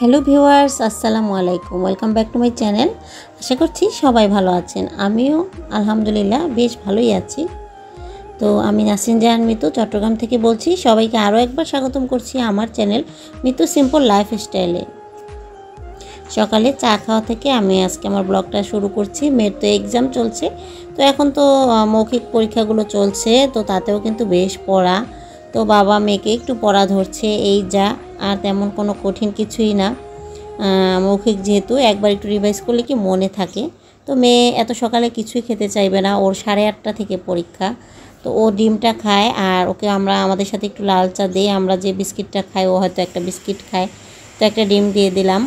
hello viewers আসসালামু আলাইকুম welcome back to my channel আশা করছি সবাই ভালো আছেন আমিও আলহামদুলিল্লাহ বেশ ভালোই আছি তো আমি নাসিন জাহান মিতু চট্টগ্রাম থেকে বলছি সবাইকে আরও একবার স্বাগতম করছি আমার চ্যানেল মিতু সিম্পল লাইফ স্টাইলে সকালে চা খাওয়া থেকে আমি আজকে আমার ব্লগটা শুরু করছি মেয়ের তো এক্সাম চলছে তো এখন তো মৌখিক পরীক্ষাগুলো চলছে তো তাতেও কিন্তু বেশ পড়া তো বাবা মেয়েকে একটু পড়া ধরছে এই যা আর তেমন কোনো কঠিন কিছুই না মৌখিক যেহেতু একবার একটু রিভাইজ করলে কি মনে থাকে তো মেয়ে এত সকালে কিছুই খেতে চাইবে না ওর সাড়ে আটটা থেকে পরীক্ষা তো ও ডিমটা খায় আর ওকে আমরা আমাদের সাথে একটু লাল চা দিই আমরা যে বিস্কিটটা খাই ও হয়তো একটা বিস্কিট খায় তো একটা ডিম দিয়ে দিলাম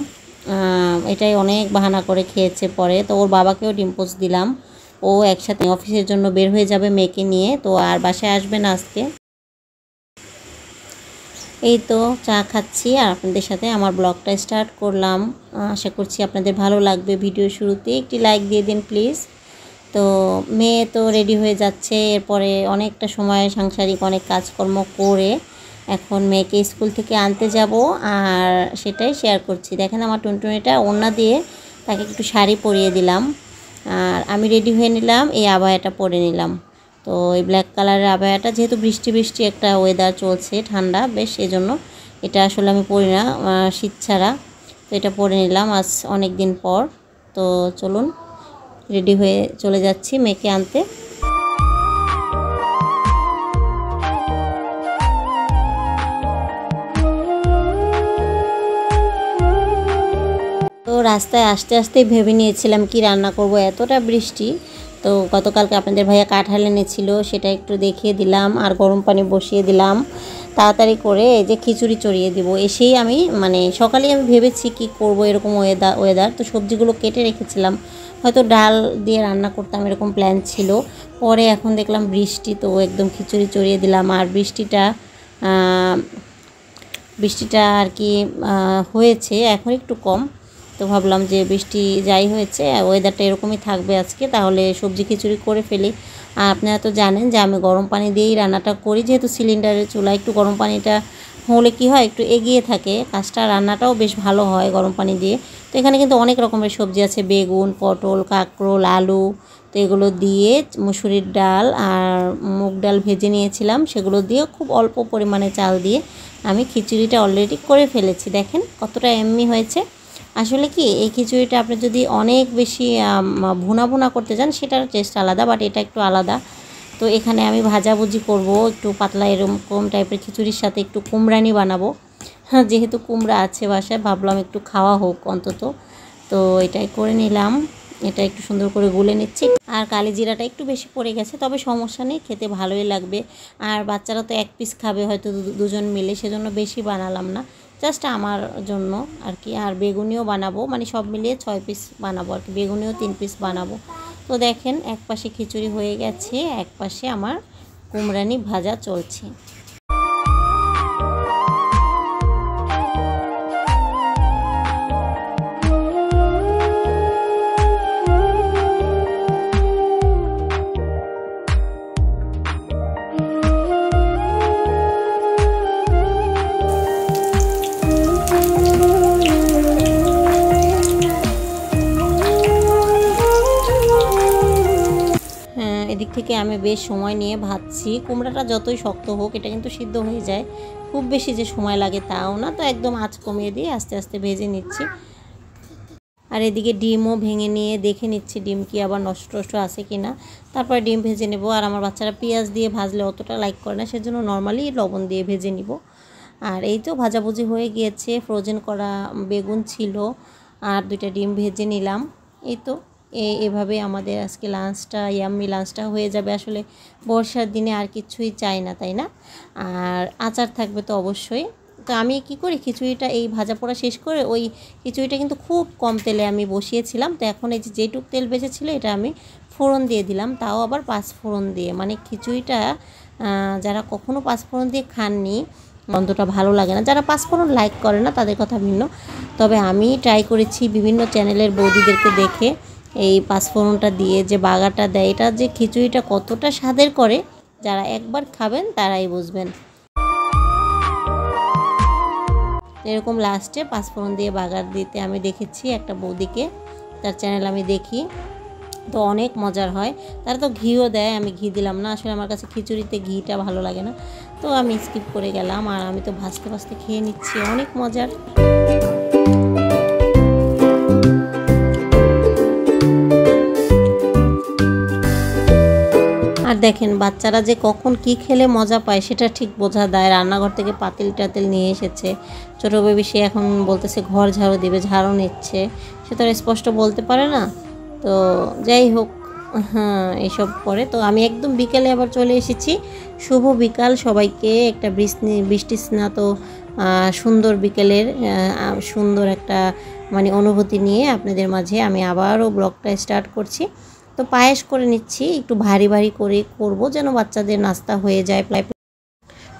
এটাই অনেক বাহানা করে খেয়েছে পরে তো ওর বাবাকেও ডিম পোস্ট দিলাম ও একসাথে অফিসের জন্য বের হয়ে যাবে মেয়েকে নিয়ে তো আর বাসায় আসবে না আজকে এই তো চা খাচ্ছি আর আপনাদের সাথে আমার ব্লগটা স্টার্ট করলাম আশা করছি আপনাদের ভালো লাগবে ভিডিও শুরুতে একটি লাইক দিয়ে দিন প্লিজ তো মেয়ে তো রেডি হয়ে যাচ্ছে এরপরে অনেকটা সময় সাংসারিক অনেক কাজকর্ম করে এখন মেয়েকে স্কুল থেকে আনতে যাব আর সেটাই শেয়ার করছি দেখেন আমার টুনটুনিটা ওনা দিয়ে তাকে একটু শাড়ি পরিয়ে দিলাম আর আমি রেডি হয়ে নিলাম এই আবায়াটা পরে নিলাম তো এই ব্ল্যাক কালারের আবহাওয়াটা যেহেতু বৃষ্টি বৃষ্টি একটা ওয়েদার চলছে ঠান্ডা বেশ এজন্য এটা আসলে আমি পরি না শীত ছাড়া তো এটা পরে নিলাম আজ অনেক দিন পর তো চলুন রেডি হয়ে চলে যাচ্ছি মেয়েকে আনতে তো রাস্তায় আসতে আসতেই ভেবে নিয়েছিলাম কি রান্না করব এতটা বৃষ্টি তো গতকালকে আপনাদের ভাইয়া কাঁঠাল এনেছিল সেটা একটু দেখিয়ে দিলাম আর গরম পানি বসিয়ে দিলাম তাড়াতাড়ি করে এই যে খিচুড়ি চড়িয়ে দিব এসেই আমি মানে সকালেই আমি ভেবেছি কি করব এরকম ওয়েদার ওয়েদার তো সবজিগুলো কেটে রেখেছিলাম হয়তো ডাল দিয়ে রান্না করতাম এরকম প্ল্যান ছিল পরে এখন দেখলাম বৃষ্টি তো একদম খিচুড়ি চড়িয়ে দিলাম আর বৃষ্টিটা বৃষ্টিটা আর কি হয়েছে এখন একটু কম তো ভাবলাম যে বৃষ্টি যাই হয়েছে ওয়েদারটা এরকমই থাকবে আজকে তাহলে সবজি খিচুড়ি করে ফেলি আর আপনারা তো জানেন যে আমি গরম পানি দিয়েই রান্নাটা করি যেহেতু সিলিন্ডারের চুলা একটু গরম পানিটা হলে কি হয় একটু এগিয়ে থাকে কাজটা রান্নাটাও বেশ ভালো হয় গরম পানি দিয়ে তো এখানে কিন্তু অনেক রকমের সবজি আছে বেগুন পটল কাঁকরোল আলু তো এগুলো দিয়ে মুসুরির ডাল আর মুগ ডাল ভেজে নিয়েছিলাম সেগুলো দিয়ে খুব অল্প পরিমাণে চাল দিয়ে আমি খিচুড়িটা অলরেডি করে ফেলেছি দেখেন কতটা এমনি হয়েছে আসলে কি এই খিচুড়িটা আপনি যদি অনেক বেশি ভুনা ভুনা করতে চান সেটার টেস্ট আলাদা বাট এটা একটু আলাদা তো এখানে আমি ভাজাভুজি করব একটু পাতলা এরকম টাইপের খিচুড়ির সাথে একটু কুমড়ানি বানাবো হ্যাঁ যেহেতু কুমড়া আছে বাসায় ভাবলাম একটু খাওয়া হোক অন্তত তো এটাই করে নিলাম এটা একটু সুন্দর করে গুলে নিচ্ছি আর কালি জিরাটা একটু বেশি পড়ে গেছে তবে সমস্যা নেই খেতে ভালোই লাগবে আর বাচ্চারা তো এক পিস খাবে হয়তো দুজন মিলে সেজন্য বেশি বানালাম না জাস্ট আমার জন্য আর কি আর বেগুনিও বানাবো মানে সব মিলিয়ে ছয় পিস বানাবো আর কি বেগুনিও তিন পিস বানাবো তো দেখেন এক পাশে খিচুড়ি হয়ে গেছে এক পাশে আমার কুমরানি ভাজা চলছে থেকে আমি বেশ সময় নিয়ে ভাজছি কুমড়াটা যতই শক্ত হোক এটা কিন্তু সিদ্ধ হয়ে যায় খুব বেশি যে সময় লাগে তাও না তো একদম আঁচ কমিয়ে দিয়ে আস্তে আস্তে ভেজে নিচ্ছি আর এদিকে ডিমও ভেঙে নিয়ে দেখে নিচ্ছি ডিম কি আবার নষ্ট টষ্ট আছে কি না তারপর ডিম ভেজে নেব আর আমার বাচ্চারা পেঁয়াজ দিয়ে ভাজলে অতটা লাইক করে না সেজন্য নর্মালি লবণ দিয়ে ভেজে নিব আর এই তো ভাজাভুজি হয়ে গিয়েছে ফ্রোজেন করা বেগুন ছিল আর দুইটা ডিম ভেজে নিলাম এই তো এভাবে আমাদের আজকে লাঞ্চটা ইয়াম্মি লাঞ্চটা হয়ে যাবে আসলে বর্ষার দিনে আর কিছুই চাই না তাই না আর আচার থাকবে তো অবশ্যই তো আমি কি করি খিচুড়িটা এই ভাজা পোড়া শেষ করে ওই খিচুড়িটা কিন্তু খুব কম তেলে আমি বসিয়েছিলাম তো এখন এই যে যেটুক তেল বেঁচেছিলো এটা আমি ফোড়ন দিয়ে দিলাম তাও আবার পাঁচ ফোড়ন দিয়ে মানে খিচুড়িটা যারা কখনও পাঁচ ফোড়ন দিয়ে খাননি গন্ধটা ভালো লাগে না যারা পাঁচফোড়ন লাইক করে না তাদের কথা ভিন্ন তবে আমি ট্রাই করেছি বিভিন্ন চ্যানেলের বৌদিদেরকে দেখে এই পাঁচফোড়নটা দিয়ে যে বাগাটা দেয় এটা যে খিচুড়িটা কতটা স্বাদের করে যারা একবার খাবেন তারাই বুঝবেন এরকম লাস্টে পাঁচফোড়ন দিয়ে বাগার দিতে আমি দেখেছি একটা বৌদিকে তার চ্যানেল আমি দেখি তো অনেক মজার হয় তারা তো ঘিও দেয় আমি ঘি দিলাম না আসলে আমার কাছে খিচুড়িতে ঘিটা ভালো লাগে না তো আমি স্কিপ করে গেলাম আর আমি তো ভাজতে ভাজতে খেয়ে নিচ্ছি অনেক মজার দেখেন বাচ্চারা যে কখন কি খেলে মজা পায় সেটা ঠিক বোঝা দেয় রান্নাঘর থেকে পাতিল টাতিল নিয়ে এসেছে ছোটো বেবি সে এখন বলতেছে ঘর ঝাড়ু দেবে ঝাড়ু নিচ্ছে সে তো স্পষ্ট বলতে পারে না তো যাই হোক হ্যাঁ এসব করে তো আমি একদম বিকেলে আবার চলে এসেছি শুভ বিকাল সবাইকে একটা বৃষ্টি বৃষ্টি স্নাত সুন্দর বিকেলের সুন্দর একটা মানে অনুভূতি নিয়ে আপনাদের মাঝে আমি আবারও ব্লগটা স্টার্ট করছি তো পায়েস করে নিচ্ছি একটু ভারী ভারী করে করব যেন বাচ্চাদের নাস্তা হয়ে যায় প্লাই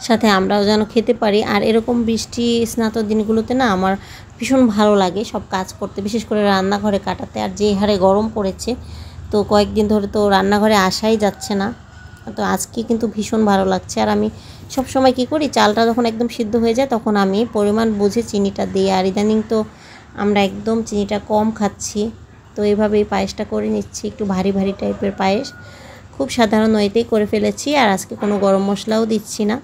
সাথে আমরাও যেন খেতে পারি আর এরকম বৃষ্টি স্নাত দিনগুলোতে না আমার ভীষণ ভালো লাগে সব কাজ করতে বিশেষ করে রান্নাঘরে কাটাতে আর যে হারে গরম পড়েছে তো কয়েকদিন ধরে তো রান্নাঘরে আসাই যাচ্ছে না তো আজকে কিন্তু ভীষণ ভালো লাগছে আর আমি সব সময় কি করি চালটা যখন একদম সিদ্ধ হয়ে যায় তখন আমি পরিমাণ বুঝে চিনিটা দিই আর ইদানিং তো আমরা একদম চিনিটা কম খাচ্ছি তো এইভাবে এই পায়েসটা করে নিচ্ছি একটু ভারী ভারী টাইপের পায়েস খুব সাধারণ ওয়েতেই করে ফেলেছি আর আজকে কোনো গরম মশলাও দিচ্ছি না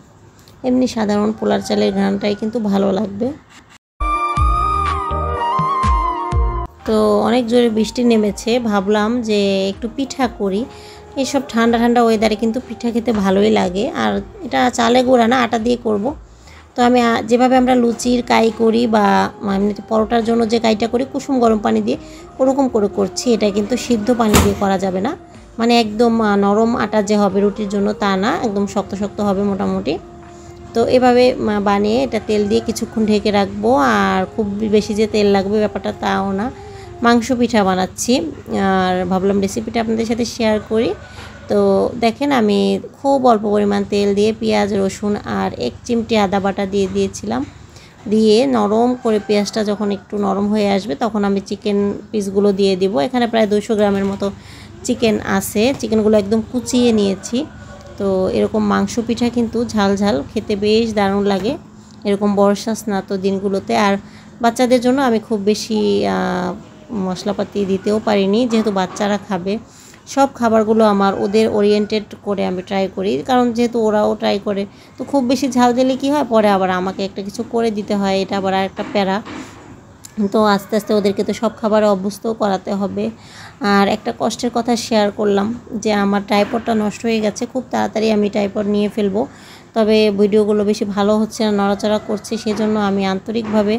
এমনি সাধারণ পোলার চালের ঘ্রানটাই কিন্তু ভালো লাগবে তো অনেক জোরে বৃষ্টি নেমেছে ভাবলাম যে একটু পিঠা করি এসব ঠান্ডা ঠান্ডা ওয়েদারে কিন্তু পিঠা খেতে ভালোই লাগে আর এটা চালে গুঁড়া না আটা দিয়ে করবো তো আমি যেভাবে আমরা লুচির কাই করি বা এমনিতে পরোটার জন্য যে কাইটা করি কুসুম গরম পানি দিয়ে ওরকম করে করছি এটা কিন্তু সিদ্ধ পানি দিয়ে করা যাবে না মানে একদম নরম আটা যে হবে রুটির জন্য তা না একদম শক্ত শক্ত হবে মোটামুটি তো এভাবে বানিয়ে এটা তেল দিয়ে কিছুক্ষণ ঢেকে রাখবো আর খুব বেশি যে তেল লাগবে ব্যাপারটা তাও না মাংস পিঠা বানাচ্ছি আর ভাবলাম রেসিপিটা আপনাদের সাথে শেয়ার করি তো দেখেন আমি খুব অল্প পরিমাণ তেল দিয়ে পেঁয়াজ রসুন আর এক চিমটি আদা বাটা দিয়ে দিয়েছিলাম দিয়ে নরম করে পেঁয়াজটা যখন একটু নরম হয়ে আসবে তখন আমি চিকেন পিসগুলো দিয়ে দিব এখানে প্রায় দুশো গ্রামের মতো চিকেন আছে চিকেনগুলো একদম কুচিয়ে নিয়েছি তো এরকম মাংস পিঠা কিন্তু ঝাল ঝাল খেতে বেশ দারুণ লাগে এরকম বর্ষা স্নাত দিনগুলোতে আর বাচ্চাদের জন্য আমি খুব বেশি মশলাপাতি দিতেও পারিনি যেহেতু বাচ্চারা খাবে সব খাবারগুলো আমার ওদের ওরিয়েন্টেড করে আমি ট্রাই করি কারণ যেহেতু ওরাও ট্রাই করে তো খুব বেশি ঝাল দিলে কী হয় পরে আবার আমাকে একটা কিছু করে দিতে হয় এটা আবার আরেকটা প্যারা তো আস্তে আস্তে ওদেরকে তো সব খাবারে অভ্যস্ত করাতে হবে আর একটা কষ্টের কথা শেয়ার করলাম যে আমার টাইপডটা নষ্ট হয়ে গেছে খুব তাড়াতাড়ি আমি টাইপড নিয়ে ফেলবো তবে ভিডিওগুলো বেশি ভালো হচ্ছে না নড়াচড়া করছে সেজন্য আমি আন্তরিকভাবে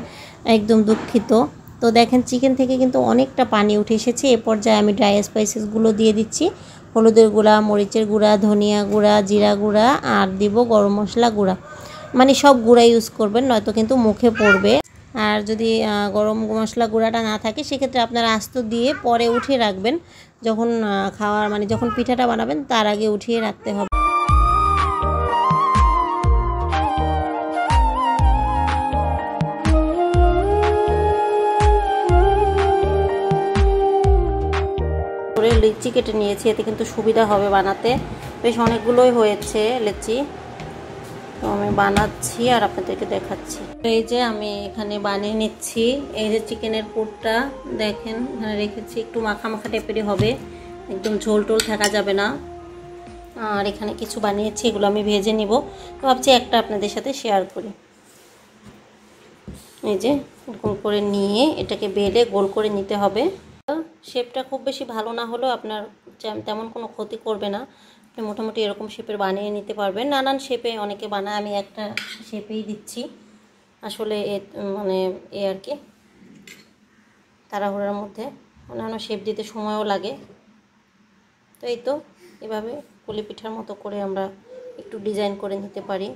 একদম দুঃখিত তো দেখেন চিকেন থেকে কিন্তু অনেকটা পানি উঠে এসেছে এ পর্যায়ে আমি ড্রাই স্পাইসেসগুলো দিয়ে দিচ্ছি হলুদের গুঁড়া মরিচের গুঁড়া ধনিয়া গুঁড়া জিরা গুঁড়া আর দিব গরম মশলা গুঁড়া মানে সব গুঁড়া ইউজ করবেন নয়তো কিন্তু মুখে পড়বে আর যদি গরম মশলা গুঁড়াটা না থাকে সেক্ষেত্রে আপনারা আস্ত দিয়ে পরে উঠিয়ে রাখবেন যখন খাওয়ার মানে যখন পিঠাটা বানাবেন তার আগে উঠিয়ে রাখতে হবে লিচি কেটে নিয়েছি এতে কিন্তু সুবিধা হবে বানাতে বেশ অনেকগুলোই হয়েছে লিচি তো আমি বানাচ্ছি আর আপনাদেরকে দেখাচ্ছি এই যে আমি এখানে বানিয়ে নিচ্ছি এই যে চিকেনের পুরটা দেখেন এখানে রেখেছি একটু মাখা মাখা টাইপেরই হবে একদম ঝোল টোল থাকা যাবে না আর এখানে কিছু বানিয়েছি এগুলো আমি ভেজে নিব তো ভাবছি একটা আপনাদের সাথে শেয়ার করি এই যে এরকম করে নিয়ে এটাকে বেলে গোল করে নিতে হবে শেপটা খুব বেশি ভালো না হলেও আপনার তেমন কোনো ক্ষতি করবে না আপনি মোটামুটি এরকম শেপের বানিয়ে নিতে পারবেন নানান শেপে অনেকে বানায় আমি একটা শেপেই দিচ্ছি আসলে এ মানে এ আর কি তাড়াহুড়ার মধ্যে অন্যান্য শেপ দিতে সময়ও লাগে তো এই তো এভাবে কুলি পিঠার মতো করে আমরা একটু ডিজাইন করে নিতে পারি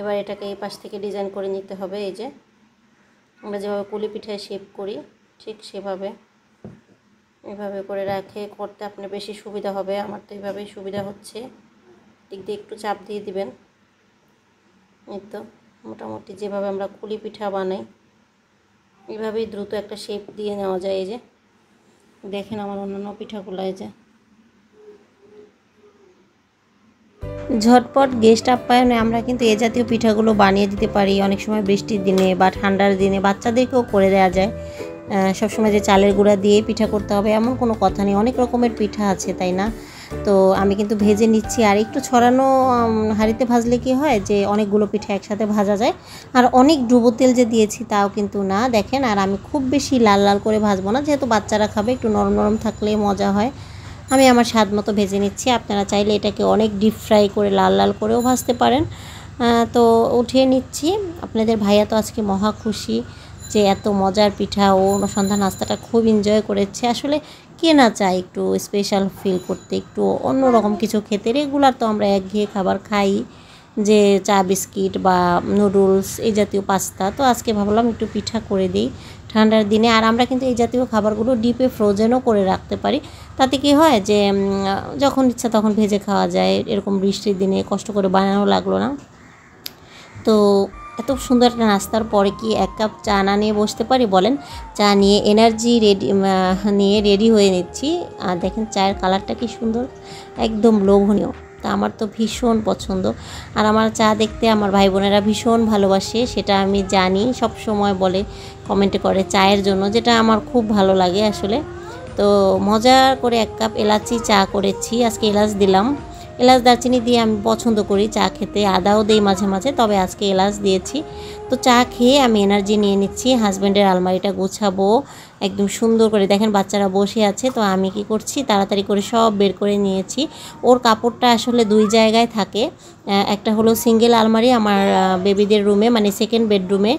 এবার এটাকে এই পাশ থেকে ডিজাইন করে নিতে হবে এই যে আমরা যেভাবে কুলি পিঠায় শেপ করি ঠিক সেভাবে এভাবে করে রাখে করতে আপনার বেশি সুবিধা হবে আমার তো এভাবেই সুবিধা হচ্ছে দিক দিয়ে একটু চাপ দিয়ে দিবেন এই তো মোটামুটি যেভাবে আমরা কুলি পিঠা বানাই এভাবেই দ্রুত একটা শেপ দিয়ে নেওয়া যায় এই যে দেখেন আমার অন্যান্য পিঠাগুলো এই যে ঝটপট গেস্ট আপ্যায়নে আমরা কিন্তু এ জাতীয় পিঠাগুলো বানিয়ে দিতে পারি অনেক সময় বৃষ্টির দিনে বা ঠান্ডার দিনে বাচ্চাদেরকেও করে দেওয়া যায় সবসময় যে চালের গুঁড়া দিয়ে পিঠা করতে হবে এমন কোনো কথা নেই অনেক রকমের পিঠা আছে তাই না তো আমি কিন্তু ভেজে নিচ্ছি আর একটু ছড়ানো হাঁড়িতে ভাজলে কি হয় যে অনেকগুলো পিঠা একসাথে ভাজা যায় আর অনেক ডুবো তেল যে দিয়েছি তাও কিন্তু না দেখেন আর আমি খুব বেশি লাল লাল করে ভাজবো না যেহেতু বাচ্চারা খাবে একটু নরম নরম থাকলে মজা হয় আমি আমার স্বাদ মতো ভেজে নিচ্ছি আপনারা চাইলে এটাকে অনেক ডিপ ফ্রাই করে লাল লাল করেও ভাজতে পারেন তো উঠিয়ে নিচ্ছি আপনাদের ভাইয়া তো আজকে মহা খুশি যে এত মজার পিঠা ও অনুসন্ধান নাস্তাটা খুব এনজয় করেছে আসলে কে না চায় একটু স্পেশাল ফিল করতে একটু অন্যরকম কিছু খেতে রেগুলার তো আমরা একঘেয়ে খাবার খাই যে চা বিস্কিট বা নুডলস এই জাতীয় পাস্তা তো আজকে ভাবলাম একটু পিঠা করে দিই ঠান্ডার দিনে আর আমরা কিন্তু এই জাতীয় খাবারগুলো ডিপে ফ্রোজেনও করে রাখতে পারি তাতে কি হয় যে যখন ইচ্ছা তখন ভেজে খাওয়া যায় এরকম বৃষ্টির দিনে কষ্ট করে বানানো লাগলো না তো এত সুন্দর একটা নাস্তার পরে কি এক কাপ চা না নিয়ে বসতে পারি বলেন চা নিয়ে এনার্জি রেডি নিয়ে রেডি হয়ে নিচ্ছি আর দেখেন চায়ের কালারটা কি সুন্দর একদম লোভনীয় তা আমার তো ভীষণ পছন্দ আর আমার চা দেখতে আমার ভাই বোনেরা ভীষণ ভালোবাসে সেটা আমি জানি সব সময় বলে কমেন্ট করে চায়ের জন্য যেটা আমার খুব ভালো লাগে আসলে তো মজা করে এক কাপ এলাচি চা করেছি আজকে এলাচ দিলাম এলাচ দারচিনি দিয়ে আমি পছন্দ করি চা খেতে আদাও দিই মাঝে মাঝে তবে আজকে এলাচ দিয়েছি তো চা খেয়ে আমি এনার্জি নিয়ে নিচ্ছি হাজব্যান্ডের আলমারিটা গোছাবো একদম সুন্দর করে দেখেন বাচ্চারা বসে আছে তো আমি কি করছি তাড়াতাড়ি করে সব বের করে নিয়েছি ওর কাপড়টা আসলে দুই জায়গায় থাকে একটা হলো সিঙ্গেল আলমারি আমার বেবিদের রুমে মানে সেকেন্ড বেডরুমে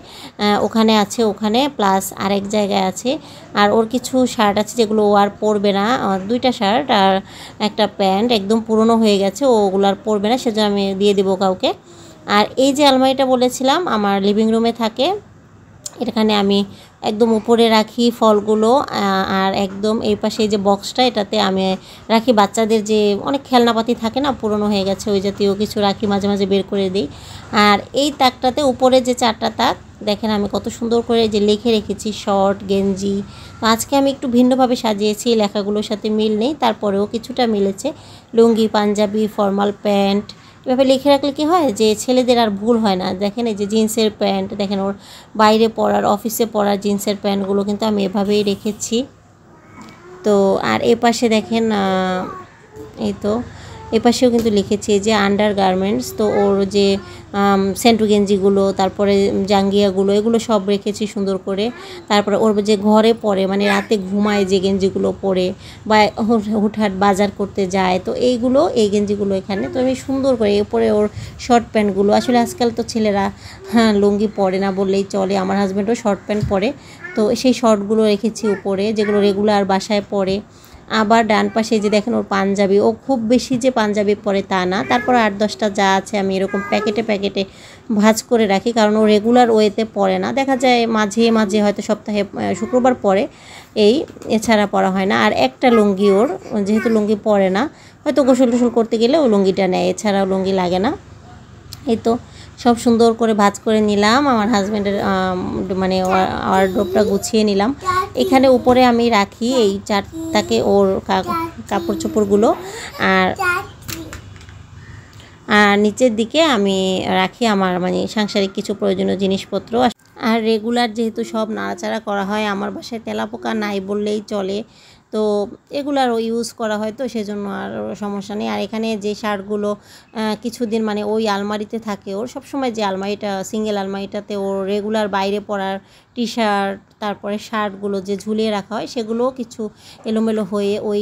ওখানে আছে ওখানে প্লাস আরেক জায়গায় আছে আর ওর কিছু শার্ট আছে যেগুলো ও আর পরবে না দুইটা শার্ট আর একটা প্যান্ট একদম পুরনো হয়ে গেছে ওগুলো আর পরবে না সেজন্য আমি দিয়ে দেবো কাউকে আর এই যে আলমারিটা বলেছিলাম আমার লিভিং রুমে থাকে এখানে আমি একদম উপরে রাখি ফলগুলো আর একদম এই পাশে যে বক্সটা এটাতে আমি রাখি বাচ্চাদের যে অনেক খেলনাপাতি থাকে না পুরনো হয়ে গেছে ওই জাতীয় কিছু রাখি মাঝে মাঝে বের করে দিই আর এই তাকটাতে উপরে যে চারটা তাক দেখেন আমি কত সুন্দর করে যে লিখে রেখেছি শর্ট গেঞ্জি তো আজকে আমি একটু ভিন্নভাবে সাজিয়েছি লেখাগুলোর সাথে মিল নেই তারপরেও কিছুটা মিলেছে লুঙ্গি পাঞ্জাবি ফর্মাল প্যান্ট এভাবে লিখে রাখলে কি হয় যে ছেলেদের আর ভুল হয় না দেখেন এই যে জিন্সের প্যান্ট দেখেন ওর বাইরে পরার অফিসে পরার জিন্সের প্যান্টগুলো কিন্তু আমি এভাবেই রেখেছি তো আর এ পাশে দেখেন এই তো এপাশেও কিন্তু লিখেছে যে আন্ডার গার্মেন্টস তো ওর যে সেন্টু গেঞ্জিগুলো তারপরে জাঙ্গিয়াগুলো এগুলো সব রেখেছি সুন্দর করে তারপরে ওর যে ঘরে পরে মানে রাতে ঘুমায় যে গেঞ্জিগুলো পরে বা হুটহাট বাজার করতে যায় তো এইগুলো এই গেঞ্জিগুলো এখানে তো আমি সুন্দর করে এরপরে ওর শর্ট প্যান্টগুলো আসলে আজকাল তো ছেলেরা হ্যাঁ লুঙ্গি পরে না বললেই চলে আমার হাজব্যান্ডও শর্ট প্যান্ট পরে তো সেই শর্টগুলো রেখেছি উপরে যেগুলো রেগুলার বাসায় পরে আবার ডান পাশে যে দেখেন ওর পাঞ্জাবি ও খুব বেশি যে পাঞ্জাবি পরে তা না তারপর আট দশটা যা আছে আমি এরকম প্যাকেটে প্যাকেটে ভাজ করে রাখি কারণ ও রেগুলার ওয়েতে পরে না দেখা যায় মাঝে মাঝে হয়তো সপ্তাহে শুক্রবার পরে এই এছাড়া পরা হয় না আর একটা লুঙ্গি ওর যেহেতু লুঙ্গি পরে না হয়তো গোসল টোসল করতে গেলে ও লুঙ্গিটা নেয় এছাড়াও লুঙ্গি লাগে না এই তো সব সুন্দর করে ভাজ করে নিলাম আমার হাজব্যান্ডের মানে আর ডোপটা গুছিয়ে নিলাম এখানে উপরে আমি রাখি এই চারটাকে ওর কাপড় চোপড়গুলো আর আর নিচের দিকে আমি রাখি আমার মানে সাংসারিক কিছু প্রয়োজনীয় জিনিসপত্র আর রেগুলার যেহেতু সব নাড়াচাড়া করা হয় আমার বাসায় তেলাপোকা নাই বললেই চলে তো এগুলো আরও ইউজ করা হয় তো সেজন্য আর সমস্যা নেই আর এখানে যে শার্টগুলো কিছুদিন মানে ওই আলমারিতে থাকে ওর সবসময় যে আলমারিটা সিঙ্গেল আলমারিটাতে ওর রেগুলার বাইরে পরার টি শার্ট তারপরে শার্টগুলো যে ঝুলিয়ে রাখা হয় সেগুলোও কিছু এলোমেলো হয়ে ওই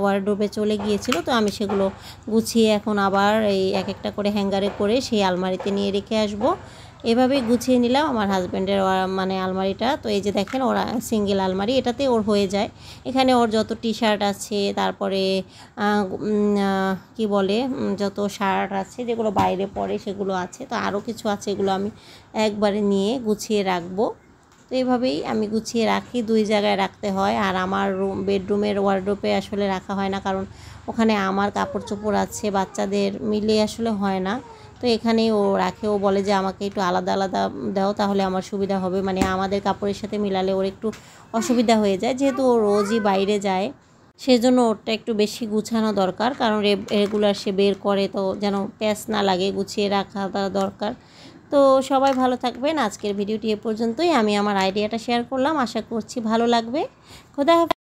ওয়ার্ডোবে চলে গিয়েছিল তো আমি সেগুলো গুছিয়ে এখন আবার এই এক একটা করে হ্যাঙ্গারে করে সেই আলমারিতে নিয়ে রেখে আসবো এভাবে গুছিয়ে নিলাম আমার হাজব্যান্ডের মানে আলমারিটা তো এই যে দেখেন ওরা সিঙ্গেল আলমারি এটাতে ওর হয়ে যায় এখানে ওর যত টি শার্ট আছে তারপরে কি বলে যত শার্ট আছে যেগুলো বাইরে পড়ে সেগুলো আছে তো আরও কিছু আছে এগুলো আমি একবারে নিয়ে গুছিয়ে রাখবো তো এইভাবেই আমি গুছিয়ে রাখি দুই জায়গায় রাখতে হয় আর আমার রুম বেডরুমের ওয়ার্ড্রোপে আসলে রাখা হয় না কারণ ওখানে আমার কাপড় চোপড় আছে বাচ্চাদের মিলে আসলে হয় না তো এখানে ও রাখে ও বলে যে আমাকে একটু আলাদা আলাদা দাও তাহলে আমার সুবিধা হবে মানে আমাদের কাপড়ের সাথে মিলালে ওর একটু অসুবিধা হয়ে যায় যেহেতু ও রোজই বাইরে যায় সেজন্য ওরটা একটু বেশি গুছানো দরকার কারণ রেগুলার সে বের করে তো যেন প্যাঁচ না লাগে গুছিয়ে রাখাটা দরকার তো সবাই ভালো থাকবেন আজকের ভিডিওটি এ পর্যন্তই আমি আমার আইডিয়াটা শেয়ার করলাম আশা করছি ভালো লাগবে খোদা